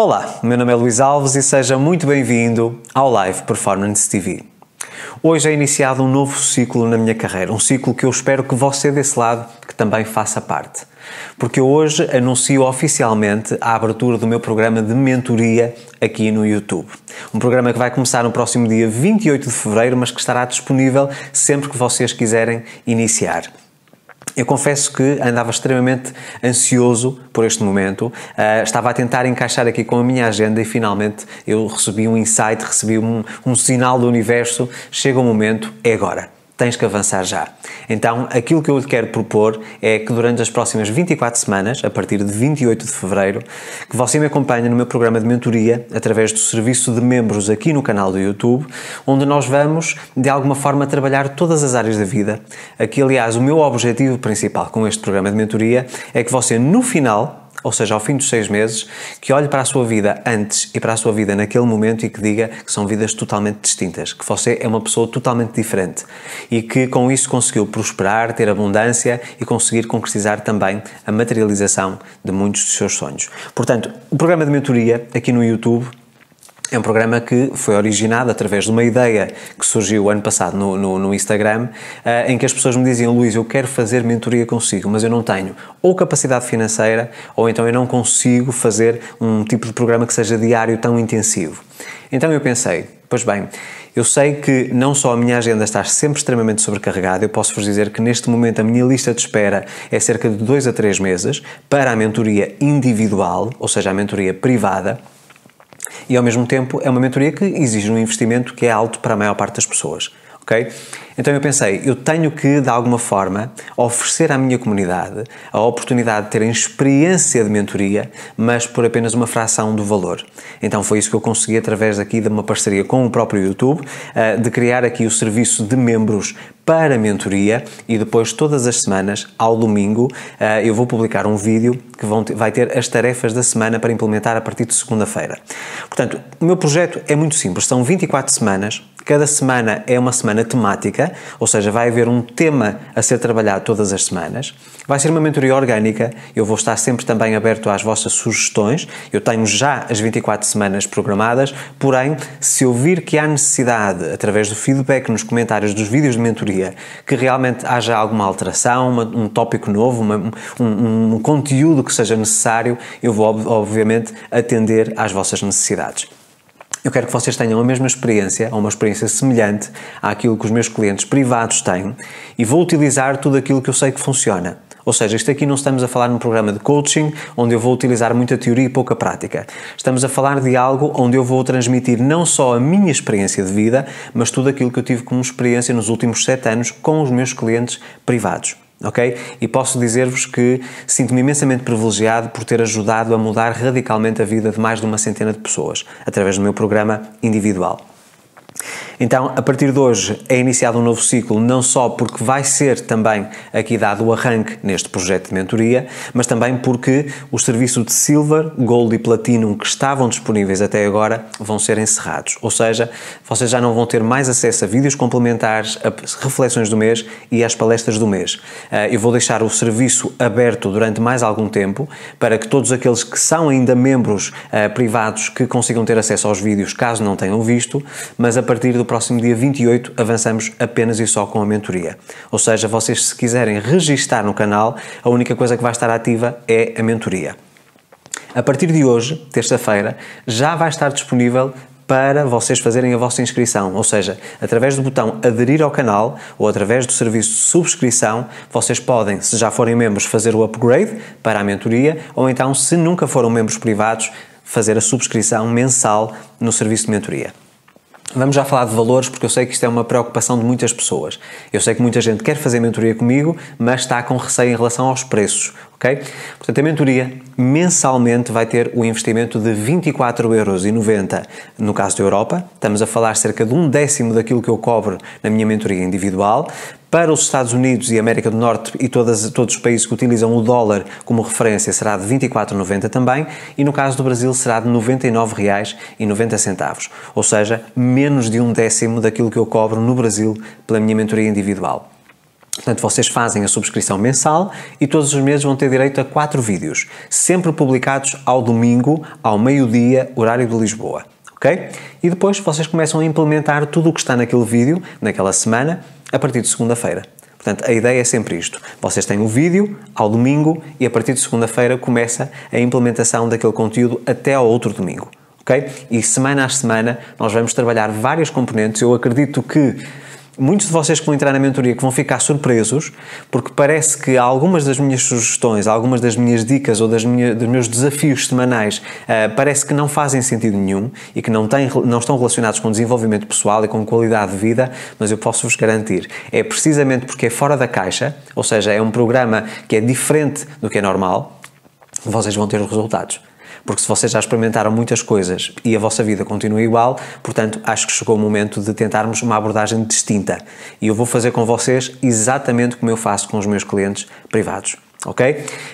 Olá, meu nome é Luís Alves e seja muito bem-vindo ao Live Performance TV. Hoje é iniciado um novo ciclo na minha carreira, um ciclo que eu espero que você desse lado que também faça parte. Porque hoje anuncio oficialmente a abertura do meu programa de mentoria aqui no YouTube. Um programa que vai começar no próximo dia 28 de fevereiro, mas que estará disponível sempre que vocês quiserem iniciar. Eu confesso que andava extremamente ansioso por este momento, uh, estava a tentar encaixar aqui com a minha agenda e finalmente eu recebi um insight, recebi um, um sinal do universo: chega o momento, é agora tens que avançar já. Então, aquilo que eu lhe quero propor é que durante as próximas 24 semanas, a partir de 28 de fevereiro, que você me acompanhe no meu programa de mentoria através do serviço de membros aqui no canal do YouTube, onde nós vamos de alguma forma trabalhar todas as áreas da vida. Aqui, aliás, o meu objetivo principal com este programa de mentoria é que você no final ou seja, ao fim dos seis meses, que olhe para a sua vida antes e para a sua vida naquele momento e que diga que são vidas totalmente distintas, que você é uma pessoa totalmente diferente e que com isso conseguiu prosperar, ter abundância e conseguir concretizar também a materialização de muitos dos seus sonhos. Portanto, o programa de mentoria aqui no YouTube é um programa que foi originado através de uma ideia que surgiu ano passado no, no, no Instagram, uh, em que as pessoas me diziam: Luís, eu quero fazer mentoria consigo, mas eu não tenho ou capacidade financeira, ou então eu não consigo fazer um tipo de programa que seja diário tão intensivo. Então eu pensei: pois bem, eu sei que não só a minha agenda está sempre extremamente sobrecarregada, eu posso vos dizer que neste momento a minha lista de espera é cerca de dois a três meses para a mentoria individual, ou seja, a mentoria privada e, ao mesmo tempo, é uma mentoria que exige um investimento que é alto para a maior parte das pessoas ok? Então eu pensei, eu tenho que, de alguma forma, oferecer à minha comunidade a oportunidade de terem experiência de mentoria, mas por apenas uma fração do valor. Então foi isso que eu consegui através aqui de uma parceria com o próprio YouTube, eh, de criar aqui o serviço de membros para a mentoria e depois todas as semanas, ao domingo, eh, eu vou publicar um vídeo que vai ter as tarefas da semana para implementar a partir de segunda-feira. Portanto, o meu projeto é muito simples, são 24 semanas Cada semana é uma semana temática, ou seja, vai haver um tema a ser trabalhado todas as semanas. Vai ser uma mentoria orgânica, eu vou estar sempre também aberto às vossas sugestões. Eu tenho já as 24 semanas programadas, porém, se eu vir que há necessidade, através do feedback nos comentários dos vídeos de mentoria, que realmente haja alguma alteração, uma, um tópico novo, uma, um, um conteúdo que seja necessário, eu vou, obviamente, atender às vossas necessidades. Eu quero que vocês tenham a mesma experiência, ou uma experiência semelhante àquilo que os meus clientes privados têm, e vou utilizar tudo aquilo que eu sei que funciona. Ou seja, isto aqui não estamos a falar num programa de coaching onde eu vou utilizar muita teoria e pouca prática. Estamos a falar de algo onde eu vou transmitir não só a minha experiência de vida, mas tudo aquilo que eu tive como experiência nos últimos sete anos com os meus clientes privados ok? E posso dizer-vos que sinto-me imensamente privilegiado por ter ajudado a mudar radicalmente a vida de mais de uma centena de pessoas através do meu programa individual. Então, a partir de hoje é iniciado um novo ciclo, não só porque vai ser também aqui dado o arranque neste projeto de mentoria, mas também porque os serviços de Silver, Gold e Platinum que estavam disponíveis até agora vão ser encerrados. Ou seja, vocês já não vão ter mais acesso a vídeos complementares, a reflexões do mês e às palestras do mês. Eh, eu vou deixar o serviço aberto durante mais algum tempo para que todos aqueles que são ainda membros eh, privados que consigam ter acesso aos vídeos caso não tenham visto, mas a partir do próximo dia 28 avançamos apenas e só com a mentoria. Ou seja, vocês se quiserem registar no canal, a única coisa que vai estar ativa é a mentoria. A partir de hoje, terça-feira, já vai estar disponível para vocês fazerem a vossa inscrição, ou seja, através do botão aderir ao canal ou através do serviço de subscrição, vocês podem, se já forem membros, fazer o upgrade para a mentoria, ou então, se nunca foram membros privados, fazer a subscrição mensal no serviço de mentoria vamos já falar de valores, porque eu sei que isto é uma preocupação de muitas pessoas. Eu sei que muita gente quer fazer mentoria comigo, mas está com receio em relação aos preços, ok? Portanto, a mentoria mensalmente vai ter o um investimento de 24,90€ no caso da Europa. Estamos a falar cerca de um décimo daquilo que eu cobro na minha mentoria individual, para os Estados Unidos e América do Norte e todas, todos os países que utilizam o dólar como referência será de 24,90 também e no caso do Brasil será de R$ 99,90, ou seja, menos de um décimo daquilo que eu cobro no Brasil pela minha mentoria individual. Portanto, vocês fazem a subscrição mensal e todos os meses vão ter direito a quatro vídeos, sempre publicados ao domingo, ao meio-dia, horário de Lisboa. Ok? E depois vocês começam a implementar tudo o que está naquele vídeo, naquela semana, a partir de segunda-feira. Portanto, a ideia é sempre isto. Vocês têm o um vídeo ao domingo e a partir de segunda-feira começa a implementação daquele conteúdo até ao outro domingo. Okay? E semana a semana nós vamos trabalhar várias componentes. Eu acredito que muitos de vocês que vão entrar na mentoria que vão ficar surpresos, porque parece que algumas das minhas sugestões, algumas das minhas dicas ou das minha, dos meus desafios semanais uh, parece que não fazem sentido nenhum e que não, têm, não estão relacionados com desenvolvimento pessoal e com qualidade de vida, mas eu posso-vos garantir, é precisamente porque é fora da caixa, ou seja, é um programa que é diferente do que é normal, vocês vão ter resultados. Porque se vocês já experimentaram muitas coisas e a vossa vida continua igual, portanto, acho que chegou o momento de tentarmos uma abordagem distinta. E eu vou fazer com vocês exatamente como eu faço com os meus clientes privados. Ok?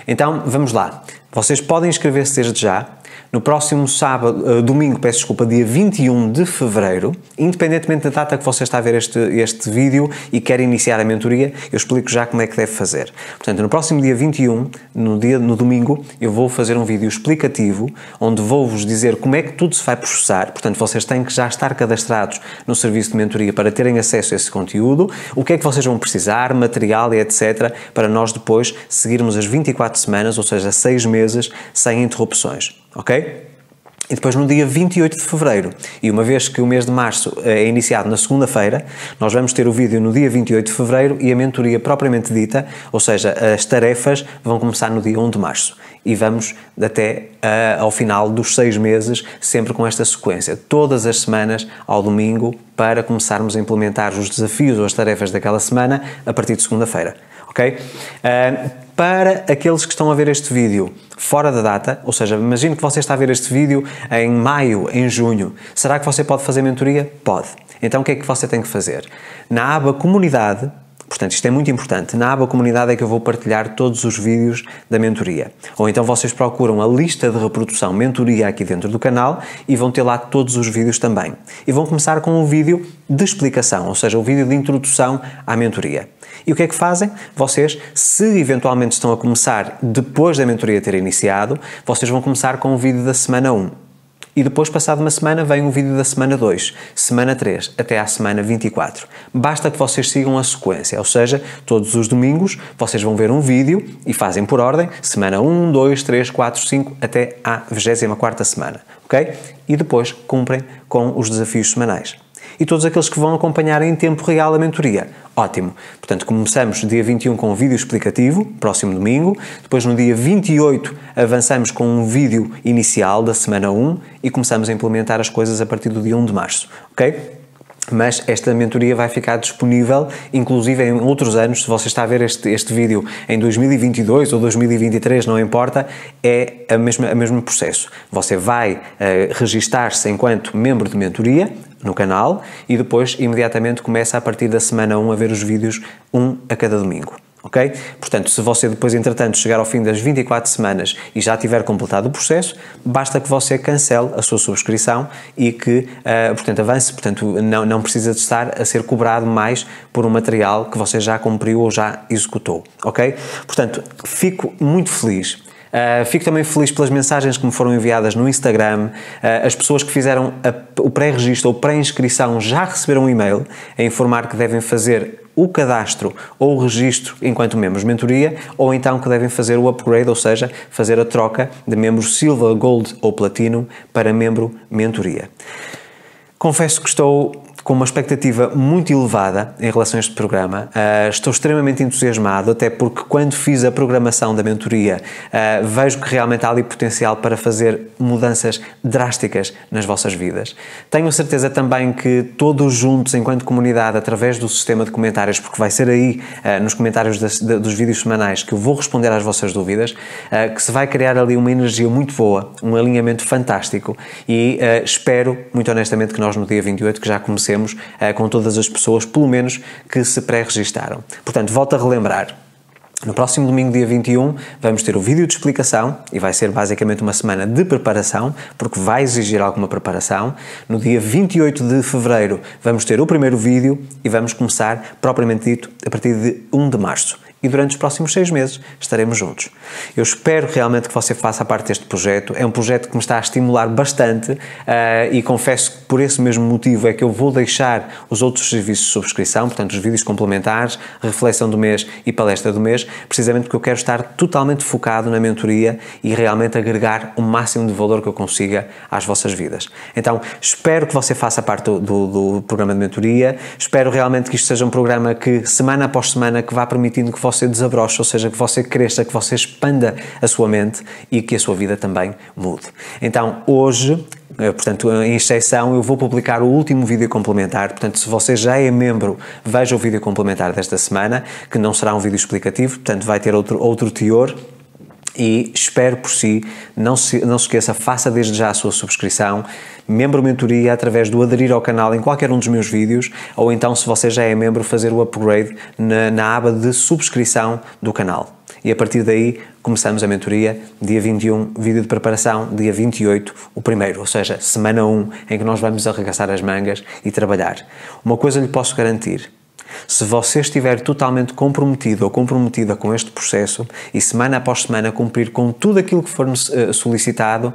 Então vamos lá. Vocês podem inscrever-se desde já. No próximo sábado, eh, domingo, peço desculpa, dia 21 de fevereiro, independentemente da data que você está a ver este, este vídeo e quer iniciar a mentoria, eu explico já como é que deve fazer. Portanto, no próximo dia 21, no, dia, no domingo, eu vou fazer um vídeo explicativo onde vou-vos dizer como é que tudo se vai processar. Portanto, vocês têm que já estar cadastrados no serviço de mentoria para terem acesso a esse conteúdo, o que é que vocês vão precisar, material e etc., para nós depois seguir seguirmos as 24 semanas, ou seja, 6 meses, sem interrupções, ok? E depois no dia 28 de fevereiro, e uma vez que o mês de março eh, é iniciado na segunda-feira, nós vamos ter o vídeo no dia 28 de fevereiro e a mentoria propriamente dita, ou seja, as tarefas vão começar no dia 1 de março. E vamos até uh, ao final dos seis meses, sempre com esta sequência, todas as semanas ao domingo, para começarmos a implementar os desafios ou as tarefas daquela semana a partir de segunda-feira. Ok? Uh, para aqueles que estão a ver este vídeo fora da data, ou seja, imagino que você está a ver este vídeo em maio, em junho. Será que você pode fazer mentoria? Pode. Então o que é que você tem que fazer? Na aba Comunidade, Portanto, isto é muito importante. Na aba Comunidade é que eu vou partilhar todos os vídeos da mentoria. Ou então vocês procuram a lista de reprodução mentoria aqui dentro do canal e vão ter lá todos os vídeos também. E vão começar com um vídeo de explicação, ou seja, o um vídeo de introdução à mentoria. E o que é que fazem? Vocês, se eventualmente estão a começar depois da mentoria ter iniciado, vocês vão começar com o vídeo da semana 1. E depois, passado uma semana, vem o vídeo da semana 2, semana 3, até à semana 24. Basta que vocês sigam a sequência, ou seja, todos os domingos vocês vão ver um vídeo e fazem por ordem, semana 1, 2, 3, 4, 5, até à 24 semana, ok? E depois cumprem com os desafios semanais e todos aqueles que vão acompanhar em tempo real a mentoria. Ótimo! Portanto, começamos dia 21 com um vídeo explicativo, próximo domingo, depois no dia 28 avançamos com um vídeo inicial da semana 1 e começamos a implementar as coisas a partir do dia 1 de março, ok? mas esta mentoria vai ficar disponível, inclusive em outros anos. Se você está a ver este, este vídeo em 2022 ou 2023, não importa, é o mesmo processo. Você vai uh, registar-se enquanto membro de mentoria, no canal e depois imediatamente começa a partir da semana 1 a ver os vídeos um a cada domingo. Ok? Portanto, se você depois, entretanto, chegar ao fim das 24 semanas e já tiver completado o processo, basta que você cancele a sua subscrição e que, uh, portanto, avance. Portanto, não, não precisa de estar a ser cobrado mais por um material que você já cumpriu ou já executou. Ok? Portanto, fico muito feliz Uh, fico também feliz pelas mensagens que me foram enviadas no Instagram. Uh, as pessoas que fizeram a, o pré-registro ou pré-inscrição já receberam um e-mail a informar que devem fazer o cadastro ou o registro enquanto membros mentoria, ou então que devem fazer o upgrade, ou seja, fazer a troca de membro Silva, Gold ou Platino para membro mentoria. Confesso que estou com uma expectativa muito elevada em relação a este programa. Uh, estou extremamente entusiasmado, até porque quando fiz a programação da mentoria, uh, vejo que realmente há ali potencial para fazer mudanças drásticas nas vossas vidas. Tenho certeza também que todos juntos, enquanto comunidade, através do sistema de comentários, porque vai ser aí uh, nos comentários das, de, dos vídeos semanais que eu vou responder às vossas dúvidas, que se vai criar ali uma energia muito boa, um alinhamento fantástico e espero, muito honestamente, que nós no dia 28, que já comecemos eh, com todas as pessoas, pelo menos, que se pré-registaram. Portanto, volto a relembrar. No próximo domingo, dia 21, vamos ter o vídeo de explicação e vai ser basicamente uma semana de preparação, porque vai exigir alguma preparação. No dia 28 de fevereiro, vamos ter o primeiro vídeo e vamos começar, propriamente dito, a partir de 1 de março e durante os próximos seis meses estaremos juntos. Eu espero realmente que você faça parte deste projeto. É um projeto que me está a estimular bastante uh, e confesso que por esse mesmo motivo é que eu vou deixar os outros serviços de subscrição, portanto, os vídeos complementares, reflexão do mês e palestra do mês, precisamente porque eu quero estar totalmente focado na mentoria e realmente agregar o máximo de valor que eu consiga às vossas vidas. Então, espero que você faça parte do, do, do programa de mentoria. Espero realmente que isto seja um programa que, semana após semana, que vá permitindo que você você desabroche, ou seja, que você cresça, que você expanda a sua mente e que a sua vida também mude. Então, hoje, eh, portanto, em exceção, eu vou publicar o último vídeo complementar. Portanto, se você já é membro, veja o vídeo complementar desta semana, que não será um vídeo explicativo, portanto, vai ter outro, outro teor e espero por si. Não se, não se esqueça, faça desde já a sua subscrição, membro mentoria através do aderir ao canal em qualquer um dos meus vídeos, ou então, se você já é membro, fazer o upgrade na, na aba de subscrição do canal. E a partir daí começamos a mentoria, dia 21, vídeo de preparação, dia 28, o primeiro, ou seja, semana 1, em que nós vamos arregaçar as mangas e trabalhar. Uma coisa lhe posso garantir, se você estiver totalmente comprometido ou comprometida com este processo e semana após semana cumprir com tudo aquilo que for eh, solicitado,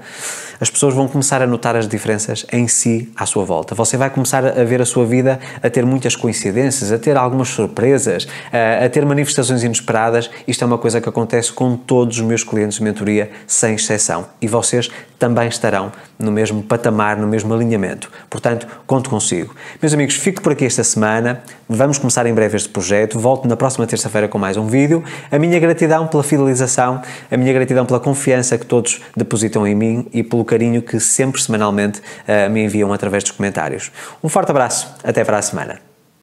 as pessoas vão começar a notar as diferenças em si à sua volta. Você vai começar a ver a sua vida a ter muitas coincidências, a ter algumas surpresas, eh, a, ter manifestações inesperadas. Isto é uma coisa que acontece com todos os meus clientes de mentoria, sem exceção. E vocês também estarão no mesmo patamar, no mesmo alinhamento. Portanto, conto consigo. Meus amigos, fico por aqui esta semana. Vamos começar em breve este projeto. Volto na próxima terça-feira com mais um vídeo. A minha gratidão pela fidelização, a minha gratidão pela confiança que todos depositam em mim e pelo carinho que sempre semanalmente eh, me enviam através dos comentários. Um forte abraço, até para a semana.